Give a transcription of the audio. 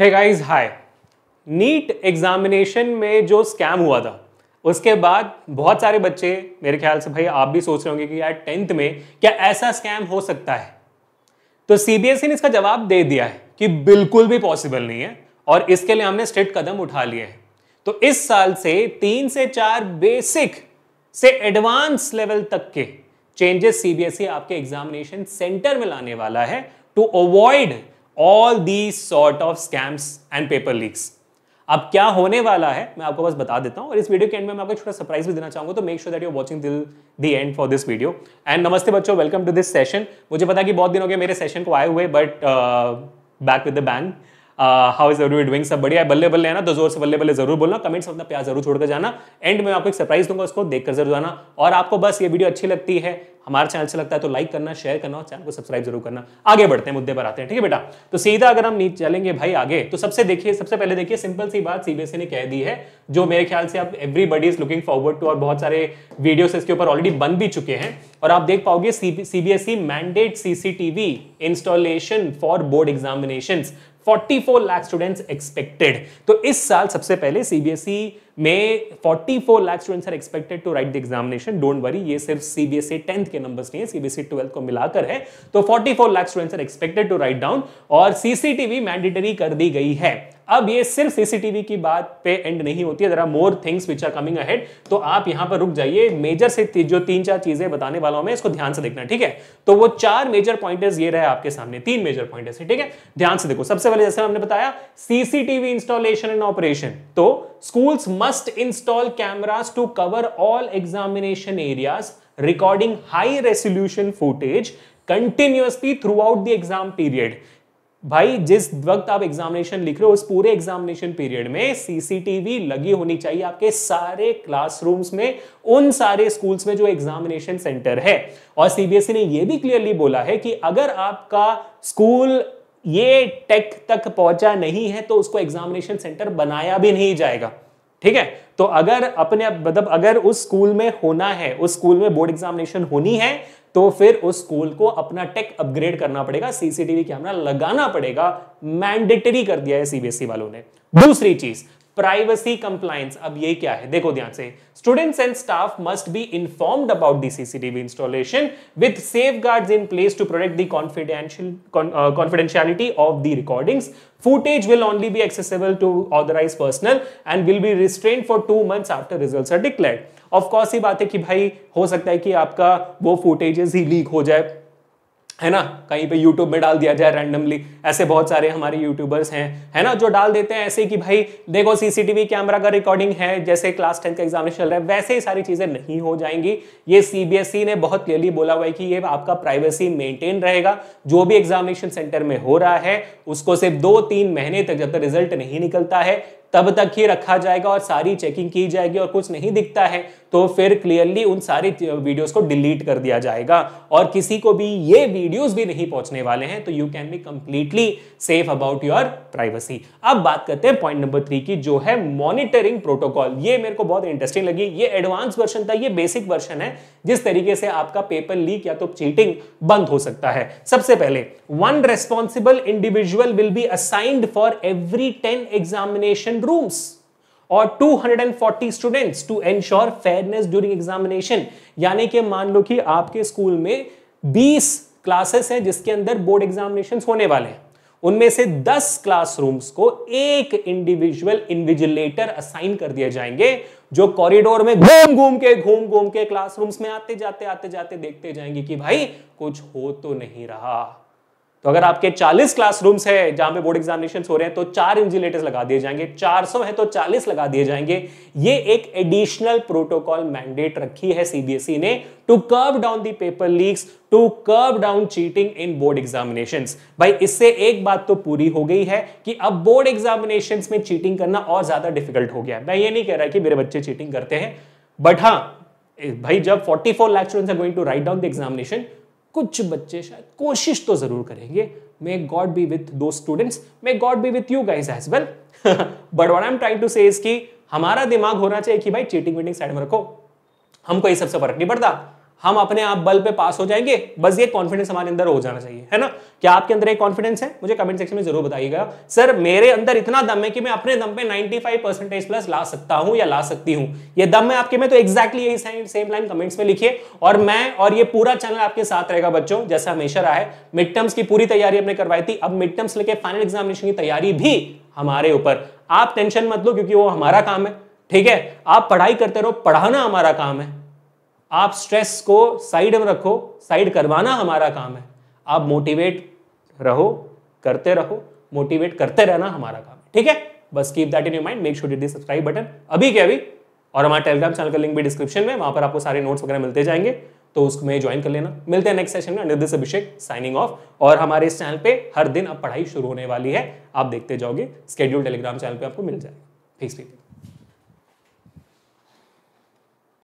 हे guys hi NEET examination में जो scam हुआ था उसके बाद बहुत सारे बच्चे मेरे ख्याल से भाई आप भी सोच रहे होंगे कि यार टेंथ में क्या ऐसा स्कैम हो सकता है तो सीबीएसई ने इसका जवाब दे दिया है कि बिल्कुल भी पॉसिबल नहीं है और इसके लिए हमने स्ट्रिक्ट कदम उठा लिए हैं तो इस साल से तीन से चार बेसिक से एडवांस लेवल तक के चेंजेस सीबीएसई e आपके एग्जामिनेशन सेंटर में लाने वाला है to avoid all the sort of scams and paper leaks अब क्या होने वाला है मैं आपको बस बता देता हूं और इस वीडियो के एंड में मैं आपको छोटा सरप्राइज भी देना चाहूंगा तो make sure that you watching till the end for this video and नमस्ते बच्चों वेलकम टू दिस सेशन मुझे पता कि बहुत दिन हो गए मेरे सेशन को आए हुए but back with the bank how is every doing सब बढ़िया बल्ले बल्ले है ना तो जोर से बल्ले बल्ले जरूर बोलना कमेंट्स अपना प्यार जरूर छोड़कर जाना एंड में आपको एक सरप्राइज दूंगा उसको देखकर जरूर जाना और आपको बस ये वीडियो अच्छी लगती है हमारा चैनल अच्छा लगता है तो लाइक करना शेयर करना और चैनल को सब्सक्राइब जरूर करना आगे बढ़ते हैं मुद्दे पर आते हैं ठीक है बेटा तो सीधा अगर हम नीचे चलेंगे भाई आगे तो सबसे देखिए सबसे पहले देखिए सिंपल सी बात सीबीएसई ने कह दी है जो मेरे ख्याल से आप everybody is looking forward to और बहुत सारे वीडियोस इसके ऊपर ऑलरेडी बन भी चुके हैं और आप देख पाओगे CBSE mandate CCTV installation for board examination 44 lakh students expected तो इस साल सबसे पहले सीबीएसई e में 44 lakh students are expected to write the examination don't worry ये सिर्फ सीबीएसई टेंथ e के नंबर्स नहीं है सीबीएसई ट्वेल्थ e को मिलाकर है तो 44 lakh students are expected to write down और सीसीटीवी मैंडेटरी कर दी गई है अब ये सिर्फ सीसीटीवी की बात पे एंड नहीं होती है more things which are coming ahead तो आप यहां पर रुक जाइए मेजर से जो तीन चार चीजें बताने वाला हूं मैं इसको ध्यान से देखना ठीक है तो वो चार मेजर पॉइंट ये रहे आपके सामने तीन मेजर है ठीक है ध्यान से देखो सबसे पहले जैसे हमने बताया सीसीटीवी इंस्टॉलेशन एंड ऑपरेशन तो schools must install cameras to cover all examination areas recording high resolution footage continuously throughout the exam period भाई जिस वक्त आप एग्जामिनेशन लिख रहे हो उस पूरे एग्जामिनेशन पीरियड में सीसीटीवी लगी होनी चाहिए आपके सारे क्लासरूम्स में उन सारे स्कूल्स में जो एग्जामिनेशन सेंटर है और सीबीएसई e ने यह भी क्लियरली बोला है कि अगर आपका स्कूल ये टेक तक पहुंचा नहीं है तो उसको एग्जामिनेशन सेंटर बनाया भी नहीं जाएगा ठीक है तो अगर अपने मतलब अगर उस स्कूल में होना है उस स्कूल में बोर्ड एग्जामिनेशन होनी है तो फिर उस स्कूल को अपना टेक अपग्रेड करना पड़ेगा सीसीटीवी कैमरा लगाना पड़ेगा मैंडेटरी कर दिया है सीबीएसई वालों ने दूसरी चीज प्राइवेसी कंप्लायंस अब ये क्या है देखो ध्यान से students and staff must be informed about the CCTV installation with safeguards in place to protect the confidential confidentiality of the recordings footage will only be accessible to authorised personnel and will be restrained for two months after result are declared of course ये बात है कि भाई हो सकता है कि आपका वो फुटेजेस ही लीक हो जाए है ना कहीं पे YouTube में डाल दिया जाए रैंडमली ऐसे बहुत सारे हमारे यूट्यूबर्स हैं है ना जो डाल देते हैं ऐसे कि भाई देखो सीसीटीवी कैमरा का रिकॉर्डिंग है जैसे क्लास टेंथ का एग्जामिनेशन चल रहा है वैसे ही सारी चीज़ें नहीं हो जाएंगी ये सीबीएसई e ने बहुत क्लियरली बोला हुआ है कि ये आपका प्राइवेसी मेंटेन रहेगा जो भी एग्जामिनेशन सेंटर में हो रहा है उसको सिर्फ दो तीन महीने तक जब तक रिजल्ट नहीं निकलता है तब तक ही रखा जाएगा और सारी चेकिंग की जाएगी और कुछ नहीं दिखता है तो फिर क्लियरली उन सारी वीडियोस को डिलीट कर दिया जाएगा और किसी को भी ये वीडियोस भी नहीं पहुंचने वाले हैं तो you can be completely safe about your privacy अब बात करते हैं पॉइंट नंबर थ्री की जो है मॉनिटरिंग प्रोटोकॉल ये मेरे को बहुत इंटरेस्टिंग लगी ये एडवांस वर्षन था ये बेसिक वर्षन है जिस तरीके से आपका पेपर लीक या तो चीटिंग बंद हो सकता है सबसे पहले one responsible individual will be assigned for every ten examination rooms और 240 students to ensure fairness during examination यानी कि मान लो कि आपके स्कूल में 20 क्लासेस हैं जिसके अंदर बोर्ड एग्जामिनेशन होने वाले हैं उनमें से 10 क्लासरूम्स को एक इंडिविजुअल इनविजिलेटर असाइन कर दिए जाएंगे जो कॉरिडोर में घूम घूम के घूम घूम के क्लासरूम्स में आते जाते आते जाते देखते जाएंगे कि भाई कुछ हो तो नहीं रहा तो अगर आपके 40 क्लासरूम्स है जहां पे बोर्ड एग्जामिनेशन हो रहे हैं तो चार इंजिलेटर्स लगा दिए जाएंगे 400 है तो 40 लगा दिए जाएंगे ये एक एडिशनल प्रोटोकॉल मैंडेट रखी है सीबीएसई e ने to curb down the paper leaks to curb down cheating in board examination भाई इससे एक बात तो पूरी हो गई है कि अब बोर्ड एग्जामिनेशन में चीटिंग करना और ज्यादा डिफिकल्ट हो गया मैं ये नहीं कह रहा कि मेरे बच्चे चीटिंग करते हैं बट हाँ भाई जब 44 lakh students are going to write down the examination कुछ बच्चे शायद कोशिश तो जरूर करेंगे may God be with those students may God be with you guys as well but what I am trying to say हमारा दिमाग होना चाहिए कि भाई चीटिंग वीटिंग साइड में रखो हमको ये सबसे फर्क नहीं पड़ता हम अपने आप बल पे पास हो जाएंगे बस ये कॉन्फिडेंस हमारे अंदर हो जाना चाहिए है ना क्या आपके अंदर एक कॉन्फिडेंस है मुझे कमेंट सेक्शन में जरूर बताइएगा सर मेरे अंदर इतना दम है कि मैं अपने दम पे 95 परसेंटेज प्लस ला सकता हूं या ला सकती हूं ये दम है आपके में तो एक्जैक्टली यही सेम लाइन कमेंट्स में लिखिए और मैं और ये पूरा चैनल आपके साथ रहेगा बच्चों जैसा हमेशा रहा है मिड टर्म्स की पूरी तैयारी हमने करवाई थी अब मिड टर्म्स लेके फाइनल एग्जामिनेशन की तैयारी भी हमारे ऊपर आप टेंशन मत लो क्योंकि वो हमारा काम है ठीक है आप पढ़ाई करते रहो पढ़ाना हमारा काम है आप स्ट्रेस को साइड में रखो साइड करवाना हमारा काम है आप मोटिवेट रहो करते रहो मोटिवेट करते रहना हमारा काम है ठीक है बस keep that in your mind make sure the subscribe button अभी के अभी और हमारे टेलीग्राम चैनल का लिंक भी डिस्क्रिप्शन में वहां पर आपको सारे नोट्स वगैरह मिलते जाएंगे तो उसमें ज्वाइन कर लेना मिलते हैं नेक्स्ट सेशन में under this Abhishek signing off और हमारे इस चैनल पे हर दिन अब पढ़ाई शुरू होने वाली है आप देखते जाओगे स्केड्यूल टेलीग्राम चैनल पे आपको मिल जाएगा फीस पीपल